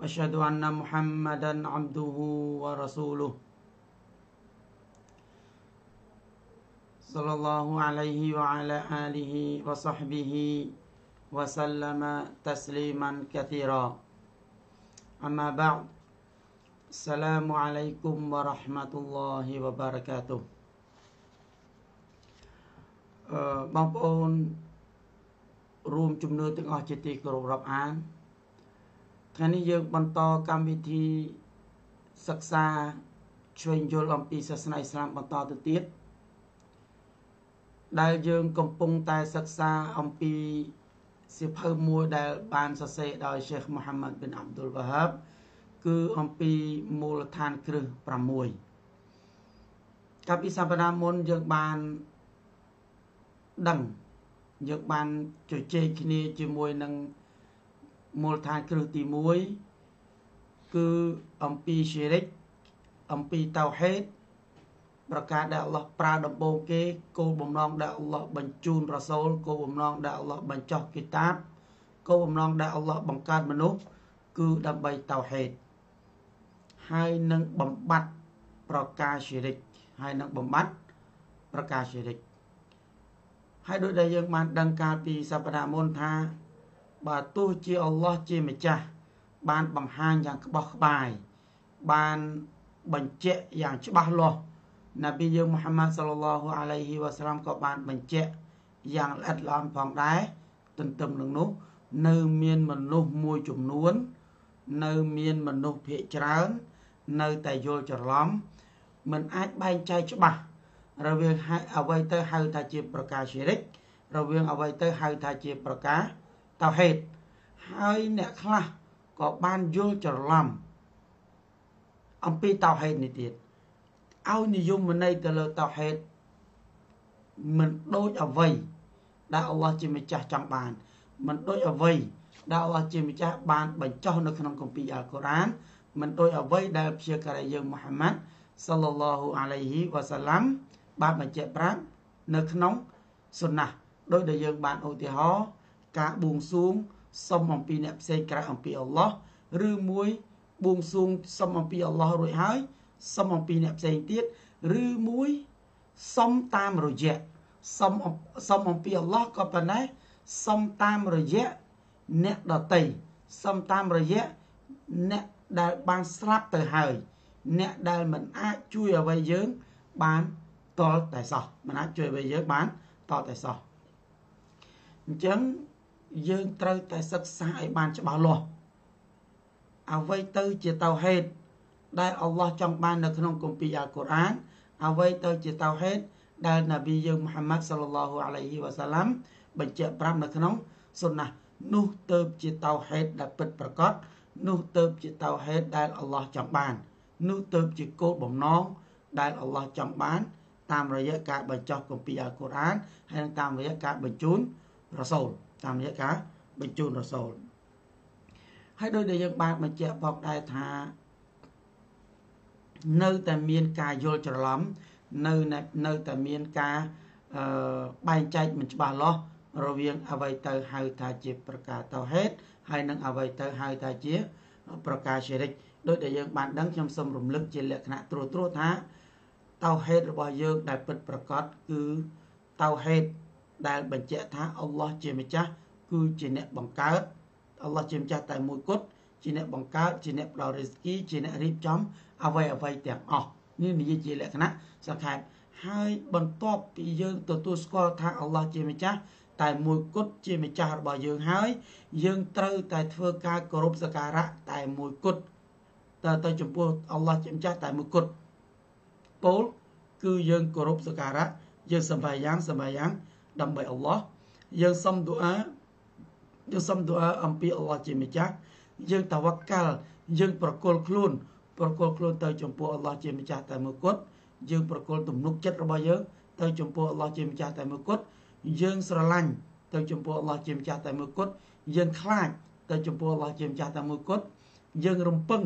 واشهد ان محمدا عبده ورسوله صلى الله عليه وعلى اله وصحبه وسلم تسليما كثيرا اما بعد السلام عليكم ورحمه الله وبركاته បងប្អូនរួមជំនឿទាំងអស់ជាទីគោរពរាប់អាន أه، ថ្ងៃនេះយើងបន្តកម្មវិធីសិក្សាឆ្វេងយល់អំពីសាសនាអ៊ីស្លាមបន្តទៅទៀត ដែលយើងកំពុងតែសិក្សាអំពីសៀវភៅមួយដែលបានសរសេរដោយសេខមូហាម៉ាត់ប៊ិនអាប់ឌុលវ៉ាហាប់គឺអំពីមូលដ្ឋានគ្រឹះ6កាលពីសប្តាហ៍មុនយើងបានដឹង យើងបានជជែកគ្នាជាមួយនឹងមូលដ្ឋានគ្រឹះទី1គឺអំពីឈីរិកអំពីតៅហេត ប្រការដែលអល់ឡោះប្រើដំបូងគេគោលបំណងដែលអល់ឡោះបញ្ជូនប្រសូលគោលបំណងដែលអល់ឡោះបញ្ចុះគីតាបគោលបំណងដែលអល់ឡោះបង្កើតមនុស្សគឺដើម្បីតៅហេត ហើយនឹងបំបត្តិប្រការឈីរិកហើយនឹងបំបត្តិប្រការឈីរិកហើយដោយដែលយើងបានដឹងកាលពីសព្ទាមុនថាបើទោះជាអល់ឡោះជាម្ចាស់បានបង្ហាញយ៉ាងក្បោះក្បាយបានបញ្ជាក់យ៉ាងច្បាស់លាស់ណាប៊ីយើងមូហាម៉ាត់សល្លឡោះអាឡៃហ៊ីវ៉ាសាឡាមក៏បានបញ្ជាក់យ៉ាងល្អិតល្អន់ផងដែរទន្ទឹមនឹងនោះ នៅមានមនុស្សមួយចំនួន នៅមានមនុស្សភាគច្រើន នៅតែយល់ច្រឡំមិនអាចបែងចែកច្បាស់ រវាងអ្វីទៅហៅថាជាប្រការជ្រិក រវាងអ្វីទៅហៅថាជាប្រការតហេតុហើយអ្នកខ្លះក៏បានយល់ច្រឡំអំពីតហេតុនេះទៀតឲ្យនិយមន័យទៅលើតហេតុមិនដូចអ្វីដែលអល់ឡោះជាម្ចាស់ចង់បាន មិនដូចអ្វីដែលអល់ឡោះជាម្ចាស់បានបញ្ចុះនៅក្នុងគម្ពីរអល់កូរ៉ានមិនដូចអ្វីដែលព្យាករយើងមូហាម៉ាត់សល្លឡោះអាឡៃហ៊ីវ៉ាសាឡាំបានបញ្ជាក់ប្រាប់នៅក្នុងសុណាដោយដែលយើង បានឧទាហរណ៍ការបួងសួងសុំអំពីអ្នកផ្សេងក្រៅអំពីអល់ឡោះឬមួយបួងសួងសុំអំពីអល់ឡោះរួចហើយសុំអំពីអ្នកផ្សេងទៀតឬមួយសុំតាមរយៈសុំសុំអំពីអល់ឡោះក៏ប៉ុន្តែសុំតាមរយៈអ្នកដតីសុំតាមរយៈអ្នកដែលបានស្លាប់ទៅហើយ អ្នកដែលមិនអាចជួយអ្វីយើងបានតលតែសោះមិនអាចជួយអ្វីយើងបានតលតែសោះអញ្ចឹងយើងត្រូវតែសិក្សាឲ្យបានច្បាស់លាស់អ្វីទៅជាតៅហេតុដែលអល់ឡោះចង់បាន នៅក្នុងគម្ពីរអាល់កុរអានអ្វីទៅជាតៅហេតុដែលនប៊ីយើងមូហាម៉ាត់សល្លឡោះអាឡៃហ៊ីវ៉ាសាឡាំបញ្ជាក់ប្រាប់នៅក្នុងសុនណះនោះទៅ ជាតៅហេតុដែលពិតប្រកបនោះទៅជាតៅហេតុដែលអល់ឡោះចង់បាន នោះទៅជាគោលបំណង ដែលអល់ឡោះចង់បាន តាមរយៈការ បញ្ចុះគម្ពីរអាល់កុរអានហើយតាមរយៈការបញ្ជូនរ៉ាសូល។តាមរយៈការបញ្ជូនរសូលហើយដោយដែលយើងបានបញ្ជាក់ផងដែរថា នៅតែមានការយល់ច្រឡំនៅនៅតែមានការអឺបែងចែកមិនច្បាស់លាស់រវាង អ្វីទៅហៅថាជាប្រការតហេតុហើយនឹងអ្វីទៅហៅថាជាប្រការជារិច្ចដោយដែលយើងបាន ដឹងខ្ញុំសូមរំលឹកជាលក្ខណៈត្រួសត្រាសថាតហេតុរបស់យើងដែល ពិតប្រកបគឺតហេតុដែលបញ្ជាក់ថាអល់ឡោះជាម្ចាស់គឺជាអ្នកបង្កើតអល់ឡោះជាម្ចាស់តែមួយគត់ជាអ្នកបង្កើតជាអ្នកផ្ដល់រិស្គីជាអ្នករៀបចំ អ្វីអ្វីទាំងអស់នេះនិយាយជាលក្ខណៈសង្ខេបហើយបន្ទាប់ពីយើងទទួលស្គាល់ថាអល់ឡោះជាម្ចាស់តែមួយគត់ជាម្ចាស់របស់យើងហើយ យើងត្រូវតែធ្វើការគោរពសក្ការៈតែមួយគត់តើទៅចំពោះអល់ឡោះជាម្ចាស់តែមួយគត់ពោលគឺយើងគោរពសក្ការៈយើងសម្បាយ៉ាងសម្បាយ៉ាងដើម្បីអល់ឡោះយើងសុំឌូអាយើងសុំឌូអាអំពីអល់ឡោះជាម្ចាស់យើងតាវកាល់យើងប្រគល់ខ្លួនប្រគល់ខ្លួនទៅចំពោះអល់ឡោះជាម្ចាស់តែមួយគត់យើងប្រគល់ទំនុកចិត្តរបស់យើងទៅចំពោះអល់ឡោះជាម្ចាស់តែមួយគត់យើងស្រឡាញ់ទៅចំពោះអល់ឡោះជាម្ចាស់តែមួយគត់យើងខ្លាចទៅចំពោះអល់ឡោះជាម្ចាស់តែមួយគត់យើងរំពឹង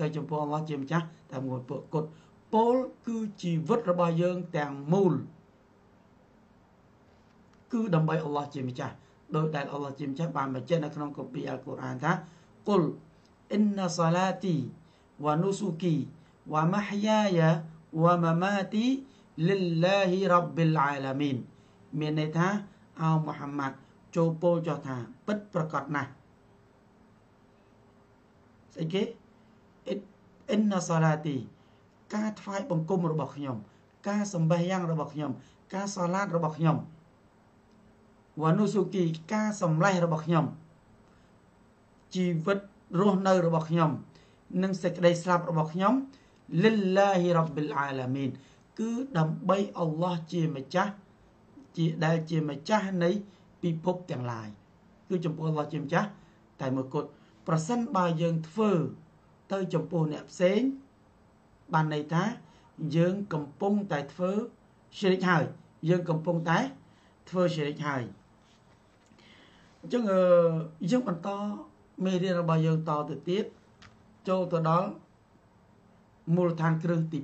ទៅ ចំពោះអល់ឡោះជាម្ចាស់តែមួយពួកគត់ពលគឺជីវិតរបស់យើងទាំងមូលគឺដើម្បីអល់ឡោះជាម្ចាស់ដោយដែលអល់ឡោះជាម្ចាស់បានបញ្ជាក់នៅក្នុងកូពីអល់កូរ៉ានថាកុលអ៊ីនណាសាឡាទីវ៉ានូស៊ូគីវ៉ាម៉ាហយ៉ាយ៉ាវ៉ាម៉ាម៉ាទីលិលឡាហ៊ីរ៉ាប់ប៊ីលអាឡាមីនមានន័យថាអោមូហាម៉ាត់ចូលពោលចោះថាពិតប្រកបណាស់ស្អីគេអ៊ីនណាសាឡាទីការថ្វាយបង្គំរបស់ខ្ញុំ ការសម្បេះយ៉ាង របស់ខ្ញុំការសាឡាតរបស់ខ្ញុំវ៉ានូស៊ូគីការសម្លេះរបស់ខ្ញុំជីវិតរស់នៅរបស់ខ្ញុំ និងសេចក្តីស្លាប់របស់ខ្ញុំលិលឡាហ៊ីរ៉ាប់ប៊ីលអាឡាមីនគឺដើម្បីអល់ឡោះជាម្ចាស់ជាដែលជាម្ចាស់នៃពិភពទាំងឡាយ គឺចំពោះអល់ឡោះជាម្ចាស់តែមួយគត់ប្រសិនបើយើងធ្វើទៅចំពោះអ្នកផ្សេង បានន័យថា យើងកំពុងតែធ្វើ shirk ហើយ យើងកំពុងតែធ្វើ shirk ហើយអញ្ចឹងយើងបន្តមេរៀនរបស់យើងតទៅទៀតចូលទៅដល់មូលដ្ឋានគ្រឹះទី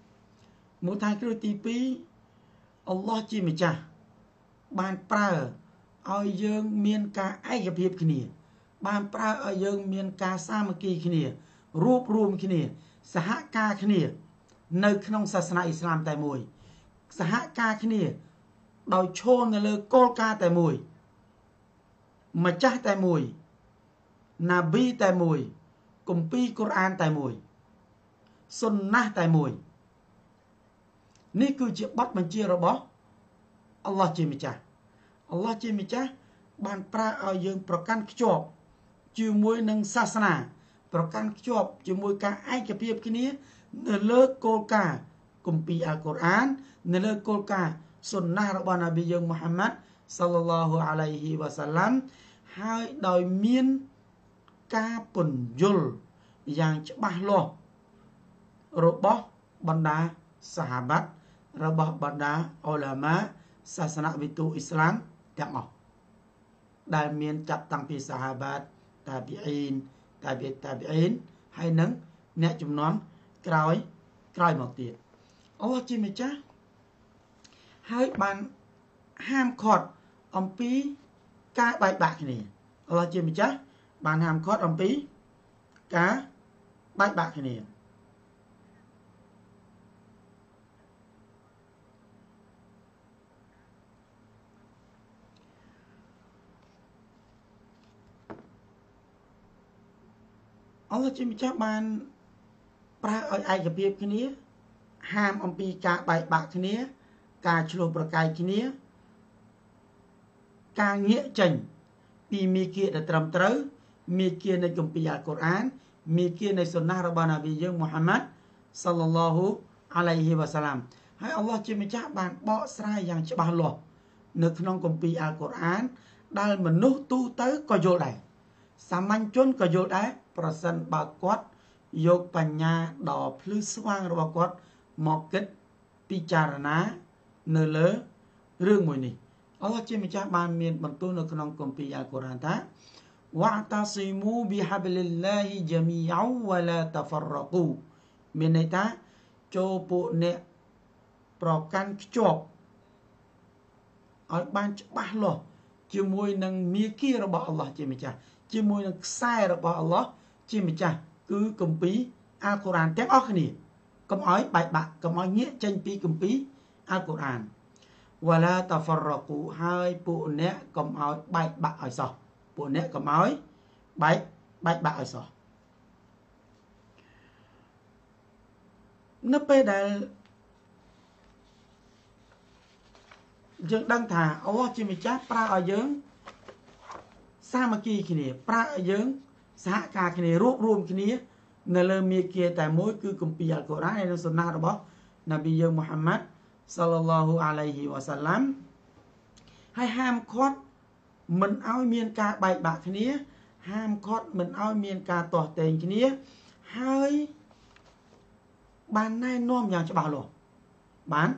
2មូលដ្ឋានគ្រឹះទី2អល់ឡោះជាម្ចាស់បានប្រើឲ្យយើងមានការឯកភាពគ្នា បានប្រើឲ្យយើង មានការសាមគ្គីគ្នារួបរួមគ្នាសហការគ្នានៅក្នុងសាសនាអ៊ីស្លាមតែមួយ សហការគ្នាដោយឈរនៅលើគោលការណ៍តែមួយម្ចាស់តែមួយណាប៊ីតែមួយគម្ពីរកូរ៉ានតែមួយសុនណាស់តែមួយនេះគឺជាបទបញ្ជារបស់អល់ឡោះជាម្ចាស់អល់ឡោះជាម្ចាស់បានប្រើឲ្យយើងប្រកាន់ខ្ជាប់ជាមួយនឹងសាសនា ប្រកាន់ខ្ជាប់ជាមួយការឯកភាពគ្នានៅលើគោលការណ៍គម្ពីរអល់កូរ៉ាននៅលើគោលការណ៍សុនណារបស់នប៊ីយើងមូហាម៉ាត់សល្លឡោះអាឡៃហ៊ីវ៉ាសាឡាំហើយដោយមានការពន្យល់យ៉ាងច្បាស់លាស់របស់បណ្ដាសាហាបាត់របស់បណ្ដាអ៊ូឡាម៉ាសាសនវិទូអ៊ីស្លាមទាំងអស់ដែលមានចាប់តាំងពីសាហាបាត់តាប៊ីអ៊ីនតាប៊ីតាប៊ីអ៊ីនហើយនឹងអ្នកចំនួនក្រោយក្រោយមកទៀតអស់ជាម្ចាស់ហើយបានហាមឃាត់អំពីការបែកបាក់គ្នាអល់ឡោះជាម្ចាស់បាន ហាមឃាត់អំពី ការបែកបាក់គ្នាអល់ជាម្ចាស់បានប្រើឲ្យឯកភាពគ្នា ហាមអំពីការបែកបាក់គ្នា ការឆ្លោះប្រកែកគ្នាការងាកចេញ ពីមីគាដែលត្រឹមត្រូវមីគានៃគម្ពីរអាល់កុរអានមីគានៃសុណារបស់នប៊ីយើងមូហាម៉ាត់ សល្លឡោហ៊ូអាឡៃហ៊ីវ៉ាសាឡាម ហើយអល់ឡោះជាម្ចាស់បានបកស្រាយយ៉ាងច្បាស់លាស់នៅក្នុងគម្ពីរអាល់កុរអានដែលមនុស្សទូទៅក៏យល់ដែរសាមញ្ញជនក៏យល់ដែរប្រសិនបើគាត់យកបញ្ញាដ៏ភ្លឺស្វាងរបស់គាត់មកគិតពិចារណា នៅលើរឿងមួយនេះអល់ឡោះជាម្ចាស់បានមានបន្ទូលនៅក្នុងគម្ពីរអល់កូរ៉ានថាវ៉ាតាស៊ីមូប៊ីហាបលីលឡាហ៊ីជាមីអវឡាតាហ្វរកូមានន័យថាចូលពួកអ្នកប្រកាន់ខ្ជាប់ឲ្យបានច្បាស់លាស់ជាមួយនឹងមាគីរបស់អល់ឡោះជាម្ចាស់ជាមួយនឹងខ្សែរបស់អល់ឡោះជាម្ចាស់គឺគម្ពីរអាល់កូរ៉ានទាំងអស់គ្នាកុំឲ្យបែកបាក់កុំឲ្យងាកចេញពីគម្ពីរអាល់កូរ៉ានវ៉ាឡាតាហ្វរកូហើយពួកអ្នកកុំឲ្យបែកបាក់ឲ្យសោះពួកអ្នកកុំឲ្យបែកបែកបាក់ឲ្យសោះនៅពេលដែលយើងដឹងថាអូជាម្ចាស់ប្រើឲ្យយើងសាមគ្គីគ្នាប្រើឲ្យយើងសហការគ្នារួបរวมគ្នានៅលើមេគាតែមួយគឺគម្ពីរអល់កូរ៉ានហើយនិងសុណារបស់នប៊ីយើងមូហាម៉ាត់សល្លឡហ៊ូអាឡៃហ៊ីវ៉ាសាឡាំ ហើយហាមឃាត់មិនឲ្យមានការបែកបាក់គ្នាហាមឃាត់មិនឲ្យមានការទាស់ទែងគ្នា ហើយបានណែនាំយ៉ាងច្បាស់លាស់បាន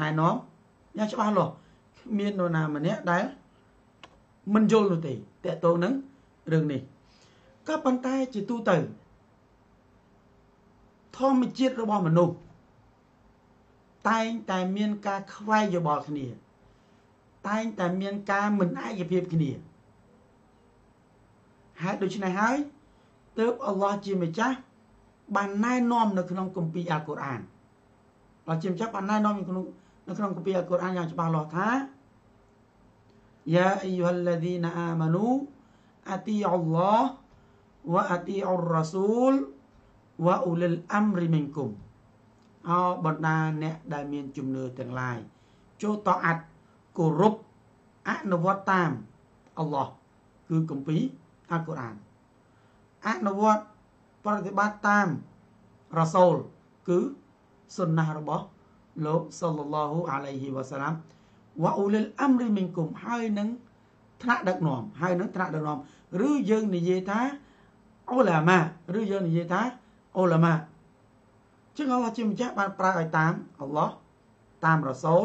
ណែនាំយ៉ាងច្បាស់លាស់គ្មាននរណាម្នាក់ដែល មិនយល់នោះទេតកតងនឹងរឿងនេះក៏ប៉ុន្តែជាទូទៅ ធម្មជាតិរបស់មនុស្សតែងតែមានការខ្វែងយោបល់គ្នា តែងតែមានការមិនឯកភាពគ្នា ហើយដូច្នេះហើយទើបអល់ឡោះជាម្ចាស់បានណែនាំនៅក្នុងគម្ពីរអាល់កុរអានអល់ជាម្ចាស់បានណែនាំនៅក្នុងនៅក្នុងគម្ពីរអាល់កុរអានយ៉ាងច្បាស់លាស់ថាយ៉ាអាយូហាល់ឡាឌីណាអាម៉ានូអាទីអល់ឡោះវ៉ាអាទីអររ៉ាស៊ូលវ៉ាអ៊ូលលអាំរីមីនគុំអោបណ្ដាអ្នកដែលមានជំនឿទាំងឡាយចូលតអាត់គោរពអនុវត្តតាមអល់ឡោះគឺគម្ពីរអល់កុរអានអនុវត្តប្រតិបត្តិតាមរ៉ាសូលគឺសុនណះរបស់លោកសល្លឡោះអាឡៃហ៊ីវ៉ាសាឡាមវ៉ាអ៊ូលិលអាំរីមីនគុំហើយនឹងថ្នាក់ដឹកនាំហើយនឹងថ្នាក់ដឹកនាំ ឬយើងនិយាយថាអូឡាម៉ាឬយើងនិយាយថាអូឡាម៉ាចឹងអល់ឡោះជាម្ចាស់បានប្រើឲ្យតាមអល់ឡោះតាមរ៉ាសូល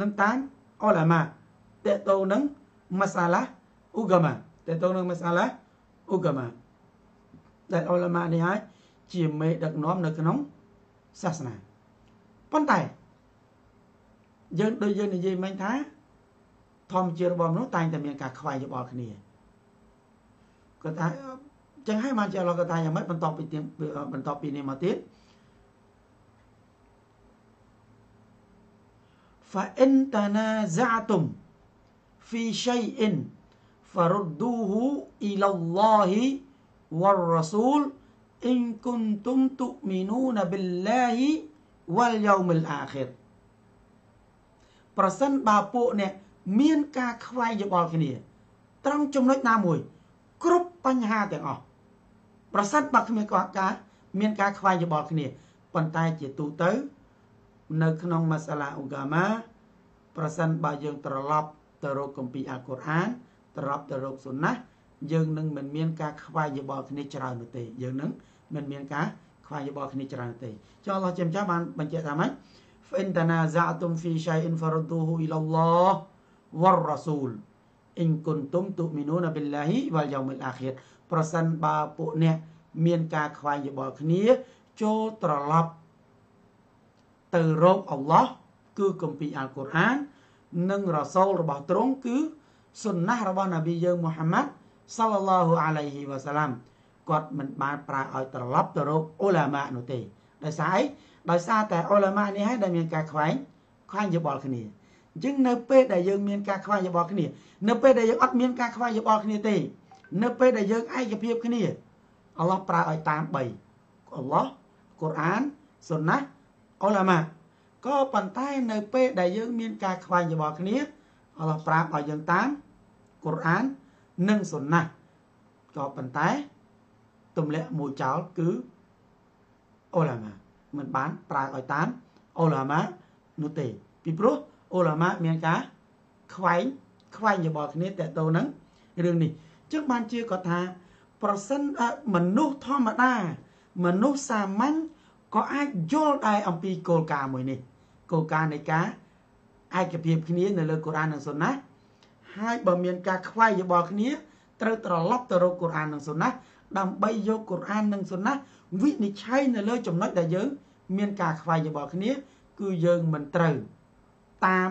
និងតាមអ៊ុលាម៉ាតេតោនឹងម៉ាសាឡាអ៊ូហ្កាម៉ាតេតោនឹងម៉ាសាឡាអ៊ូហ្កាម៉ាដែលអ៊ុលាម៉ានេះហើយជាមេដឹកនាំនៅក្នុងសាសនាប៉ុន្តែយើងដូចយើងនិយាយមិញថាធម្មជាតិរបស់មនុស្សតែងតែមានការខ្វែងយោបល់គ្នាគាត់ថាចឹងហើយបានជាអល់ឡោះគាត់ថាយ៉ាងម៉េចបន្តពីទៀតបន្តពីនេះមកទៀត فإن تنازعتم في شيء فردوه إلى الله والرسول إن كنتم تؤمنون بالله واليوم الآخر ប្រសិនបើពួកអ្នកមានការខ្វែងយោបល់គ្នា ត្រង់ចំណុចណាមួយគ្រប់បញ្ហាទាំងអស់ប្រសិនបើគ្មានការមានការខ្វែងយោបល់គ្នាប៉ុន្តែជាទូទៅនៅក្នុងម៉ាសាឡាអ៊ូកាម៉ាប្រសិនបើយើងត្រឡប់ទៅរកគម្ពីរអាកុរអានត្រឡប់ទៅរកសុណាយើងនឹងមិនមានការខ្វែងយោបល់គ្នាច្រើននោះទេយើងនឹងមិនមានការខ្វែងយោបល់គ្នាច្រើនទេចុះអល់ឡោះជាម្ចាស់បានបញ្ជាក់ថាម៉េច فإن تنازعتم في شيء فردوه إلى الله والرسول إن كنتم تؤمنون بالله واليوم الآخر ប្រសិនបើពួកអ្នកមានការខ្វែងយោបល់គ្នា ចូលត្រឡប់ទៅរកអល់ឡោះគឺគម្ពីរអាល់កុរអាននិងរ៉ាសូលរបស់ទ្រង់គឺសុនណះរបស់ណាប៊ីយើងមូហាម៉ាត់សាឡឡោះអាឡៃហ៊ីវ៉ាសាឡាមគាត់មិនបានប្រើឲ្យត្រឡប់ទៅរកអ៊ូឡាម៉ានោះទេដោយសារអីដោយសារតែអ៊ូឡាម៉ានេះហើយដែលមានការខ្វែងខ្វែងយោបល់គ្នាអញ្ចឹងនៅ ពេលដែលយើងមានការខ្វែងយោបល់គ្នានៅពេលដែលយើងអត់មានការខ្វែងយោបល់គ្នាទេ នៅពេលដែលយើងឯកភាពគ្នាអល់ឡោះប្រើឲ្យតាម3អល់ឡោះកូរ៉ានសុនណះអូឡាម៉ាក៏ប៉ុន្តែ នៅពេលដែលយើងមានការខ្វែងយោបល់គ្នាអល់ឡោះប្រាប់ឲ្យយើងតាមកុរអាននិងសុណាក៏ប៉ុន្តែទម្លាក់មួយចោលគឺអូឡាម៉ាមិនបានប្រើឲ្យតាមអូឡាម៉ានោះទេ ពីព្រោះអូឡាម៉ាមានការ ខ្វែងខ្វែងយោបល់គ្នាតទៅនឹងរឿងនេះចឹងបានជាគាត់ថាប្រសិនមនុស្សធម្មតា មនុស្សសាមញ្ញក៏អាចយល់ដែរអំពីគោលការណ៍មួយនេះគោលការណ៍នៃការឯកភាពគ្នានៅលើកូរ៉ាននិងសុណាហើយបើមានការខ្វែងយោបល់គ្នាត្រូវត្រឡប់ទៅរកកូរ៉ាននិងសុណាដើម្បីយកកូរ៉ាននិងសុណាវិនិច្ឆ័យនៅលើចំណុចដែលយើងមានការខ្វែងយោបល់គ្នា គឺយើងមិនត្រូវតាម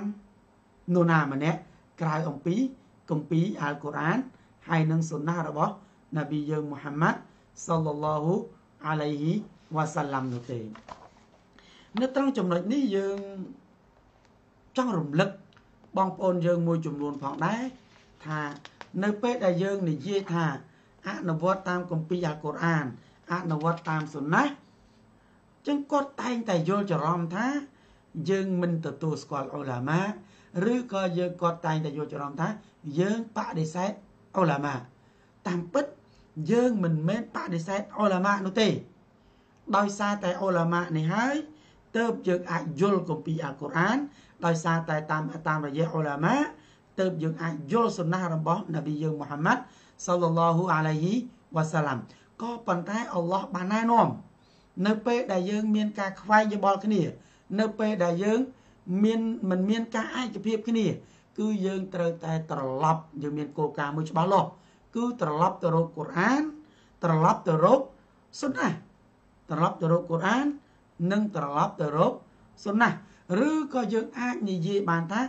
នរណាម្នាក់ក្រៅអំពីគម្ពីរអាល់កូរ៉ាន ហើយនិងសុណារបស់នប៊ីយើងមូហាម៉ាត់សល្លឡោះអាឡៃហ៊ីវ៉ាសាឡាំនោះទេនៅត្រង់ចំណុចនេះយើងចង់រំលឹកបងប្អូនយើងមួយចំនួនផងដែរថា នៅពេលដែលយើងនិយាយថាអនុវត្តតាមគម្ពីរអល់កុរអានអនុវត្តតាមសុណាចឹងគាត់តែងតែយល់ច្រឡំថា យើងមិនទទួលស្គាល់អ៊ូឡាម៉ាឬក៏យើងគាត់តែងតែយល់ច្រឡំថាយើងបដិសេធអ៊ូឡាម៉ាតាមពិត យើងមិនមែនបដិសេធអ៊ូឡាម៉ានោះទេដោយសារតែអ៊ុលាម៉ានេះហើយទៅយើងអាចយល់គម្ពីរអាកុរអានដោយសារតែតាមតាមរយៈអ៊ុលាម៉ាទៅយើងអាចយល់សុណារបស់នប៊ីយើងមូហាម៉ាត់សល្លឡហ៊ូអាឡៃហ៊ីវ៉ាសាឡាំក៏ប៉ុន្តែអល់ឡោះបានណែនាំ នៅពេលដែលយើងមានការខ្វែងយោបល់គ្នានៅពេលដែលយើងមានមិនមានការឯកភាពគ្នាគឺយើងត្រូវតែត្រឡប់យើងមានគោលការណ៍មួយច្បាស់លាស់គឺត្រឡប់ទៅរកកូរ៉ានត្រឡប់ទៅរកសុណាត្រឡប់ទៅរកកូរ៉ាននិងត្រឡប់ទៅរកសុណាឬក៏យើងអាចនិយាយបានថា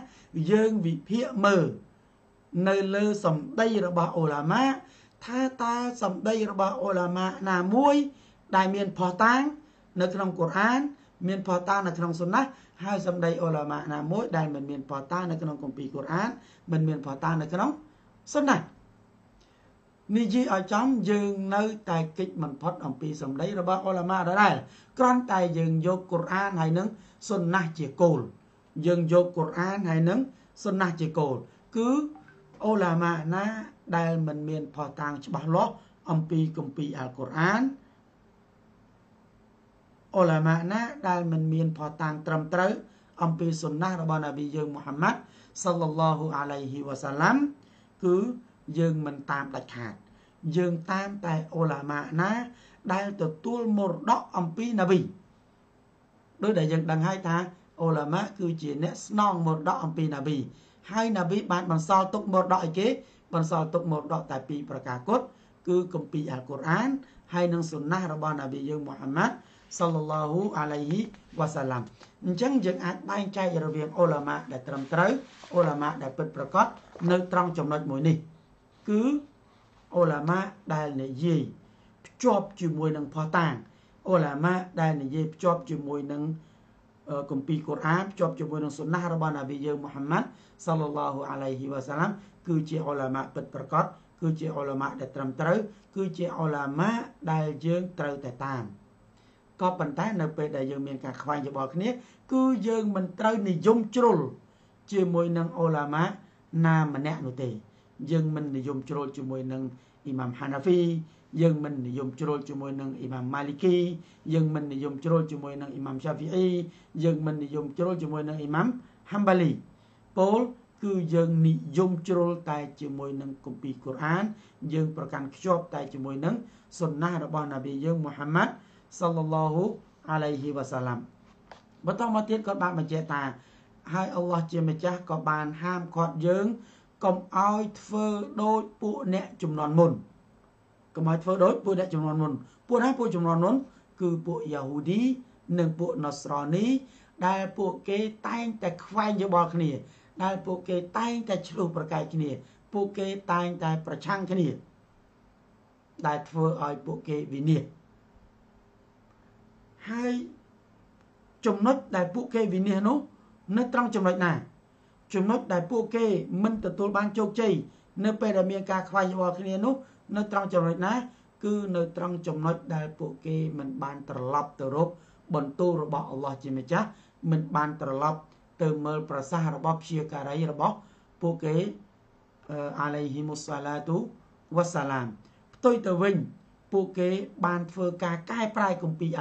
យើងវិភាគមើលនៅលើសម្ដីរបស់អូឡាម៉ាថាតើសម្ដីរបស់អូឡាម៉ាណាមួយ ដែលមានផុសតាងនៅក្នុងកូរ៉ាន មានផុសតាងនៅក្នុងសុណាហើយសម្ដីអូឡាម៉ាណាមួយដែលមិនមានផុសតាងនៅក្នុងគម្ពីរកូរ៉ានមិនមានផុសតាងនៅក្នុងសុណានិយាយឲ្យចំយើងនៅតែគិតមិនផុតអំពីសម្ដីរបស់អ៊ុលាម៉ាដដែលគ្រាន់តែយើងយកកូរ៉ាន ហើយនឹងសុនណាស់ជាគោលយើងយកកូរ៉ានហើយនឹងសុនណាស់ជាគោលគឺអ៊ុលាម៉ាណា ដែលមិនមានផុសតាងច្បាស់លាស់អំពីគម្ពីរអាល់កូរ៉ានអ៊ុលាម៉ាណាដែលមិនមានផុសតាងត្រឹមត្រូវ អំពីសុនណាស់របស់នប៊ីយើងមូហាម៉ាត់សល្លឡោះអាឡៃហ៊ីវ៉ាសាឡាំគឺយើងមិនតាមដាច់ខាតយើងតាមតែអូឡាម៉ាណា ដែលទទួលមរតកអំពីណាវីដោយដែលយើងដឹងហើយថាអូឡាម៉ាគឺជាអ្នកស្នងមរតកអំពីណាវីហើយណាវីបាន បន្សល់ទុកមរតកឲ្យគេបន្សល់ទុកមរតកតែពីរប្រការគត់ គឺគម្ពីរអល់កុរអានហើយនិងសុនណះរបស់ណាវីយើងមូហាម៉ាត់សល្លឡហ៊ូអាឡៃហ៊ីវ៉ាសាឡាំអញ្ចឹងយើងអាចបែងចែករវាងអូឡាម៉ាដែលត្រឹមត្រូវអូឡាម៉ាដែលពិតប្រាកដនៅត្រង់ចំណុចមួយនេះគឺអូឡាម៉ាដែល និយាយភ្ជាប់ជាមួយនឹងផោះតាងអូឡាម៉ាដែលនិយាយភ្ជាប់ជាមួយនឹងគម្ពីរកូរ៉ានភ្ជាប់ជាមួយនឹងសុណារបស់នប៊ីយើងមូហាម៉ាត់សាឡឡោះអាឡៃហ៊ីវ៉ាសាឡាំគឺជាអូឡាម៉ាពិតប្រាកដគឺជាអូឡាម៉ាដែលត្រឹមត្រូវ គឺជាអូឡាម៉ាដែលយើងត្រូវតែតាមក៏ប៉ុន្តែនៅពេលដែលយើងមាន ការខ្វែងយល់គ្នាគឺយើងមិនត្រូវនិយមជ្រុលជាមួយនឹងអូឡាម៉ាណាម្នាក់នោះទេយើងមិននិយមជ្រុលជាមួយនឹងអ៊ីម៉ាមហាណាហ្វីយើងមិននិយមជ្រុលជាមួយនឹងអ៊ីម៉ាមម៉ាលីគីយើងមិននិយមជ្រុលជាមួយនឹងអ៊ីម៉ាមឆាហ្វីអ៊ីយើងមិននិយមជ្រុលជាមួយនឹងអ៊ីម៉ាមហាំបាលីពោលគឺយើងនិយមជ្រុលតែជាមួយនឹងគម្ពីរកូរ៉ាន យើង ប្រកាន់ខ្ជាប់តែជាមួយនឹងសុនណារបស់ណាប៊ីយើងមូហាម៉ាត់សល្លឡោហ៊ូអាឡៃហ៊ីវ៉ាសាឡាំបន្តមកទៀតគាត់បានបញ្ជាក់ថាហើយអល់ឡោះជាម្ចាស់ក៏បានហាមឃាត់យើងកុំឲ្យធ្វើដូចពួកអ្នកចំនួនមុនកុំឲ្យធ្វើដូចពួកអ្នកចំនួនមុន ពួកណាពួកចំនួនមុនគឺពួកយ៉ាហូឌីនិងពួកណូស្រនីដែល ពួកគេតែងតែខ្វែងយោបល់គ្នា ដែល ពួកគេតែងតែឆ្លុះប្រកែកគ្នា ពួកគេតែងតែប្រឆាំងគ្នា ដែលធ្វើឲ្យពួកគេវិនិច្ឆ័យហើយចំណុចដែលពួកគេវិនិច្ឆ័យនោះនៅ ត្រង់ចំណុចណាចំណុចដែលពួកគេមិនទទួលបានជោគជ័យនៅ ពេលដែលមានការខ្វែងឆ្លងគ្នានោះ នៅត្រង់ចំណុចណាគឺនៅត្រង់ចំណុចដែលពួកគេមិនបានត្រឡប់ទៅរកបន្ទូលរបស់អល់ឡោះជាម្ចាស់មិនបានត្រឡប់ទៅមើលប្រសាសន៍របស់ព្យាការីរបស់ ពួកគេអាឡៃហ៊ីមុសាឡាទូវ៉ាសាឡាមផ្ទុយទៅវិញពួកគេ បានធ្វើការកែប្រែគម្ពីរ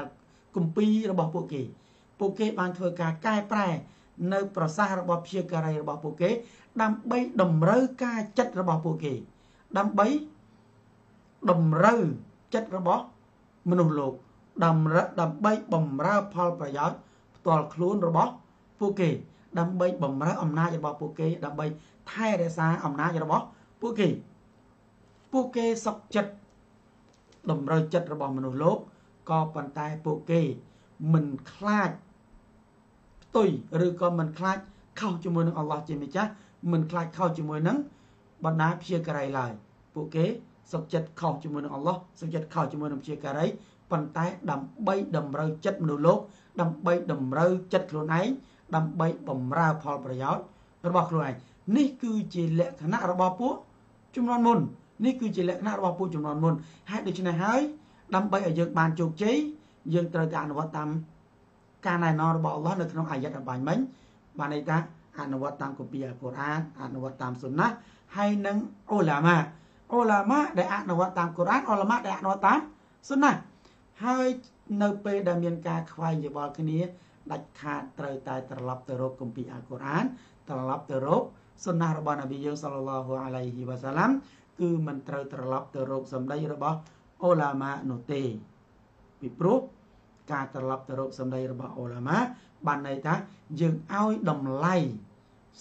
គម្ពីររបស់ពួកគេ ពួកគេបានធ្វើការកែប្រែនៅប្រសាសន៍របស់ព្យាការីរបស់ពួកគេ ដើម្បីតម្រូវការចិត្តរបស់ពួកគេដើម្បីតម្រូវចិត្តរបស់មនុស្សលោកតម្រូវដើម្បីបំរើផលប្រយោជន៍ផ្ទាល់ខ្លួនរបស់ពួកគេដើម្បីបំរើអំណាចរបស់ពួកគេ ដើម្បី ថែរក្សា អំណាចរបស់ពួកគេពួកគេសុខចិត្តតម្រូវចិត្តរបស់មនុស្សលោកក៏ប៉ុន្តែពួកគេមិនខ្លាចផ្ទុយឬក៏មិនខ្លាចខុសជាមួយនឹងអល់ឡោះជាម្ចាស់មិនខ្លាចខុសជាមួយនឹងបណ្ដាព្យាការីឡើយពួកគេសុខចិត្តខុសជាមួយនឹងអល់ឡោះសុខចិត្តខុសជាមួយនឹងព្យាការី ប៉ុន្តែដើម្បីតម្រូវចិត្តមនុស្សលោកដើម្បីតម្រូវចិត្តខ្លួនឯងដើម្បីបំរើផលប្រយោជន៍របស់ខ្លួនឯងនេះគឺជាលក្ខណៈរបស់ពួកជំនាន់មុននេះគឺជាលក្ខណៈរបស់ពួកជំនាន់មុនហេតុដូច្នេះហើយដើម្បីឲ្យយើងបានជោគជ័យយើងត្រូវតែអនុវត្តតាមការណែនាំរបស់អល់ឡោះនៅក្នុងអាយ៉ាត់អបាញ់មិញបានន័យថាអនុវត្តតាមគម្ពីរអល់កុរអាន អនុវត្តតាមសុណាហើយនឹងអូឡាម៉ាអូឡាម៉ាដែលអនុវត្តតាមកុរអានអូឡាម៉ាដែលអនុវត្តតាមសុណាហើយនៅពេលដែលមានការខ្វែងយោបល់គ្នាដាច់ខាតត្រូវតែត្រឡប់ទៅរកគម្ពីរអល់កុរអានត្រឡប់ទៅរកសុណារបស់នប៊ីយើងសល្លឡោះអាឡៃហ៊ីវ៉ាសាឡាំគឺមិនត្រូវត្រឡប់ទៅរកសម្ដីរបស់អូឡាម៉ានោះទេពីព្រោះការត្រឡប់ទៅរកសម្ដី របស់អូឡាម៉ាបានន័យថាយើងឲ្យតម្លៃ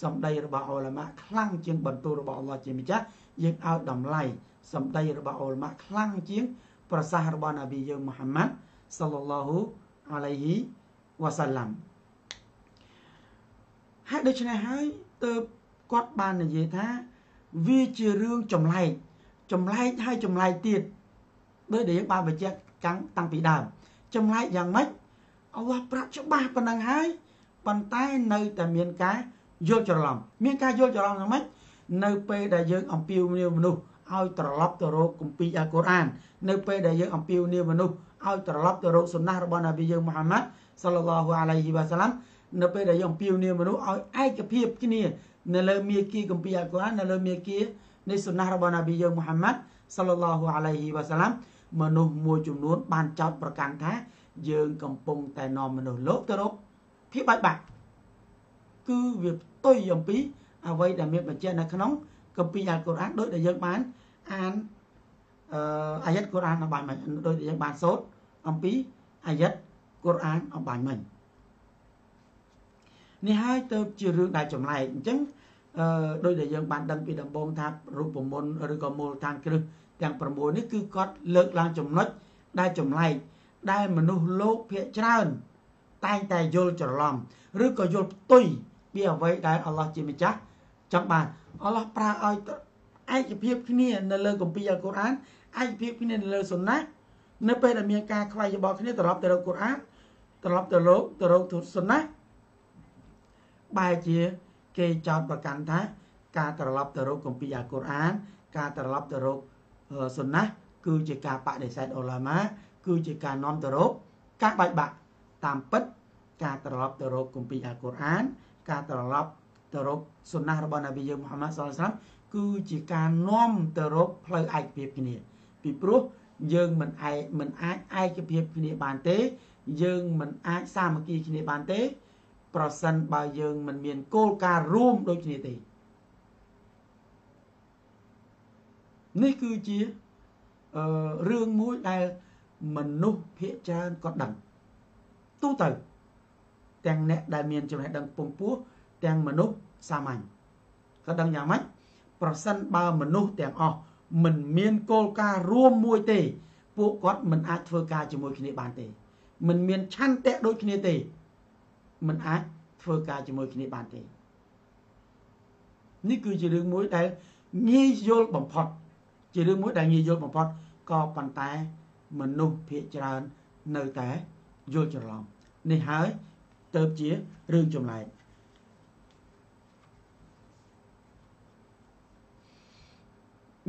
សម្ដីរបស់អូឡាម៉ាខ្លាំងជាងបន្ទូលរបស់អល់ឡោះជាម្ចាស់យើងឲ្យតម្លៃសម្ដីរបស់អូឡាម៉ាខ្លាំងជាង ប្រសាសន៍របស់ណាប៊ីយើងមូហាម៉ាត់សល្លឡោហ៊ូអាឡៃហ៊ីវ៉ាសាឡាំហើយដូច្នេះហើយទើបគាត់បាននិយាយថាវាជារឿងចម្លែកចម្លែកហើយចម្លែកទៀតដោយដែលយើងបានបញ្ជាក់កាំងតាំងពីដើមចម្លែកយ៉ាងម៉េចអល់ឡោះប្រាប់ច្បាស់ប៉ុណ្ណឹងហើយប៉ុន្តែនៅតែមានការយល់ច្រឡំមានការយល់ច្រឡំយ៉ាងម៉េចនៅពេលដែលយើង អំពាវនាវមនុស្សឲ្យត្រឡប់ទៅរកគម្ពីរអល់កុរអាន នៅពេលដែលយើងអំពាវនាវមនុស្សឲ្យត្រឡប់ទៅរកសុណាស់របស់នប៊ីយើងមូហាម៉ាត់សាឡឡោះអាឡៃហ៊ីវ៉ាសាឡាំនៅពេលដែលយើងអំពាវនាវមនុស្សឲ្យឯកភាព គ្នា នៅលើមាគីគម្ពីរអល់កុរអាន នៅលើមាគីនៃសុណាស់របស់នប៊ីយើងមូហាម៉ាត់សាឡឡោះអាឡៃហ៊ីវ៉ាសាឡាំមនុស្សមួយចំនួនបានចោទប្រកាន់ថាយើងកំពុងតែនាំមនុស្សលោកទៅរកភាពបែកបាក់គឺវាផ្ទុយអំពីអ្វីដែលមានបញ្ជាក់នៅក្នុងគម្ពីរអល់កុរអានដោយដែលយើងបានអានអឺអាយ៉ាត់កុរអានអបាញ់មិញដោយដែលយើងបានសូត្រអំពីអាយ៉ាត់កុរអានអបាញ់មិញនេះហើយទៅជារឿងដែលចម្លែកអញ្ចឹងអឺដោយដែលយើងបានដឹងពីដំបូងថារូបមន្តឬក៏មូលដ្ឋានគ្រឹះទាំង9នេះគឺគាត់លើកឡើងចំណុចដែលចម្លែកដែលមនុស្សលោកភាគច្រើន តែងតែយល់ច្រឡំឬក៏យល់ផ្ទុយពីអ្វីដែលអល់ឡោះជាម្ចាស់ចង់បាន អល់ឡោះប្រើឲ្យឯកភាពគ្នានៅលើគម្ពីរអល់កុរអានឯកភាពគ្នានៅលើសុណានៅ ពេលដែលមានការខ្វែងយោបល់គ្នាត្រឡប់ទៅរកកុរអានត្រឡប់ទៅលោកទៅរកទុសុណាបែរជាគេចោទប្រកាន់ថា ការត្រឡប់ទៅរកគម្ពីរអល់កុរអាន ការត្រឡប់ទៅរកសុណាគឺជាការបដិសេធអូឡាម៉ាគឺជាការនាំទៅរកការបែកបាក់តាមពិតការត្រឡប់ទៅរកគម្ពីរអល់កុរអាន ការត្រឡប់ទៅរកសុណារបស់នប៊ីយើងមូហាម៉ាត់សល្លាមគឺជាការនាំទៅរកផ្លូវឯកភាពគ្នា ពីព្រោះ យើងមិនឯកមិនអាចឯកភាពគ្នាបានទេ យើងមិនអាចសាមគ្គីគ្នាបានទេប្រសិនបើយើងមិនមានគោលការណ៍រួមដូចគ្នាទេនេះគឺជារឿងមួយដែលមនុស្សភាគច្រើនក៏ដឹង ទូទៅទាំងអ្នកដែលមានចំណេះដឹងពងពោះទាំងមនុស្សសាមញ្ញក៏ដឹងយ៉ាងម៉េចប្រសិនបើមនុស្សទាំងអស់មិនមានគោលការណ៍រួមមួយទេពួកគាត់មិនអាចធ្វើការជាមួយគ្នាបានទេ មិនមានឆន្ទៈដូចគ្នាទេ មិនអាចធ្វើការជាមួយគ្នាបានទេ នេះគឺជារឿងមួយដែលងាយយល់បំផុតជារឿងមួយដែលងាយយល់បំផុតក៏ប៉ុន្តែមនុស្សភាគច្រើននៅតែយល់ច្រឡំនេះហើយទៅជារឿងចម្លែក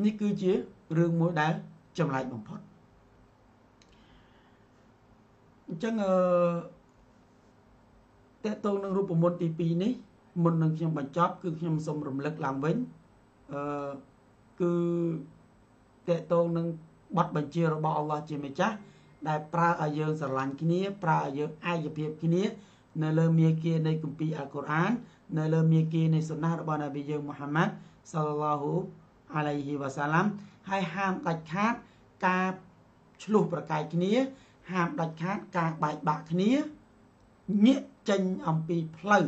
នេះគឺជារឿងមួយដែលចម្លែកបំផុតអញ្ចឹងអឺតកតងនឹងរូបមន្តទី2នេះមុននឹងខ្ញុំបញ្ចប់គឺខ្ញុំសូមរំលឹកឡើងវិញអឺគឺតកតងនឹងប័ណ្ណបញ្ជារបស់អល់ឡោះជាម្ចាស់ដែលប្រើឲ្យយើងស្រឡាញ់គ្នា ប្រើឲ្យយើងឯកភាពគ្នា នៅលើមាគ៌ានៃគម្ពីរអល់កុរអាន នៅលើមាគ៌ានៃសុណារបស់នប៊ីយើងមូហាម៉ាត់សាឡឡោះអាឡៃហ៊ីវ៉ាសាឡាំហើយហាមដាច់ខាតការឆ្លោះប្រកែកគ្នាហាមដាច់ខាតការបែកបាក់គ្នាងាកចេញអំពីផ្លូវ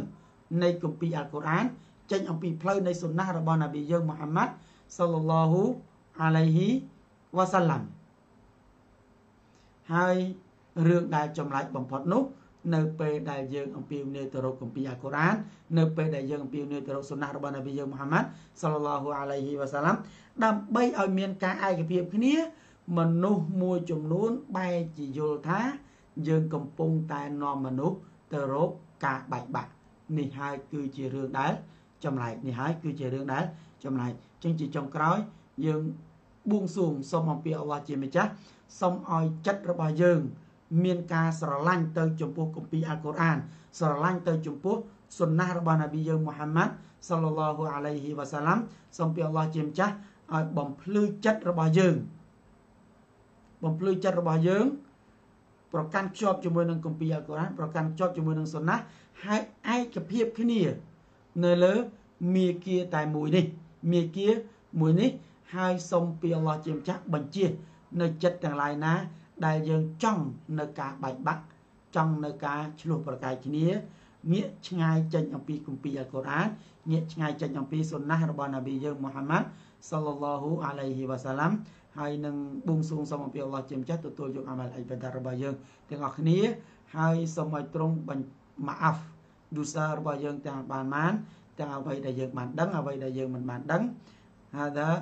នៃគម្ពីរអល់កុរអានចេញអំពីផ្លូវនៃសុណារបស់នប៊ីយើងមូហាម៉ាត់សាឡឡោះអាឡៃហ៊ីវ៉ាសាឡាំហើយរឿងដែលចម្លែកបំផុតនោះនៅពេលដែលយើងអំពាវនាវទៅរកគម្ពីរអាកូរ៉ាន នៅ ពេលដែលយើងអំពាវនាវទៅរកសុណាហ៍របស់នប៊ីយើងមូហាម៉ាត់សល្លឡោះអាឡៃហ៊ីវ៉ាសាឡាំដើម្បីឲ្យមានការឯកភាព គ្នាមនុស្សមួយចំនួនបែរជាយល់ថាយើងកំពុងតែនាំមនុស្សទៅរកការបែកបាក់ នេះហើយគឺជារឿងដែលចម្លែកនេះហើយគឺជារឿងដែលចម្លែកចឹងជាចុងក្រោយយើងបួងសួងសូមអំពាវអវ៉ាជាម្ចាស់សូមឲ្យចិត្តរបស់យើង មានការស្រឡាញ់ទៅ ចំពោះគម្ពីរអាល់កុរអានស្រឡាញ់ទៅ ចំពោះសុណាស់របស់នប៊ីយើងមូហាម៉ាត់សាឡឡោះអាឡៃហ៊ីវ៉ាសាឡាំសូមពីអល់ឡោះជាម្ចាស់ឲ្យបំភ្លឺចិត្តរបស់យើង បំភ្លឺចិត្តរបស់យើង ប្រកាន់ជាប់ជាមួយនឹងគម្ពីរអល់កុរអាន ប្រកាន់ជាប់ជាមួយនឹងសុណាស់ហើយឯកភាពគ្នា នៅលើមេគាតែមួយនេះមេគាមួយនេះហើយសូមពីអល់ឡោះជាម្ចាស់បញ្ជានៅចិត្តទាំងឡាយណា ដែលយើងចង់នៅការបែកបាក់ចង់នៅការឆ្លោះប្រកែកគ្នាងាកឆ្ងាយចេញអំពីគម្ពីរអល់កុរអានងាកឆ្ងាយចេញអំពីសុណាហ៍របស់ណាប៊ីយើងមូហាម៉ាត់សល្លឡោហ៊ូអាឡៃហ៊ីវ៉ាសាឡាំហើយនឹងបួងសួងសូមអំពីអល់ឡោះជាម្ចាស់ទទួលយកអាម៉ាល់អៃបាដារបស់យើងទាំងអស់គ្នា ហើយសូមឲ្យទ្រង់បញ្ម៉ាអាហ្វឌូសារបស់យើងទាំងបានបានទាំងអ្វីដែលយើងបានដឹងអ្វីដែលយើងមិនបានដឹងហើយដល់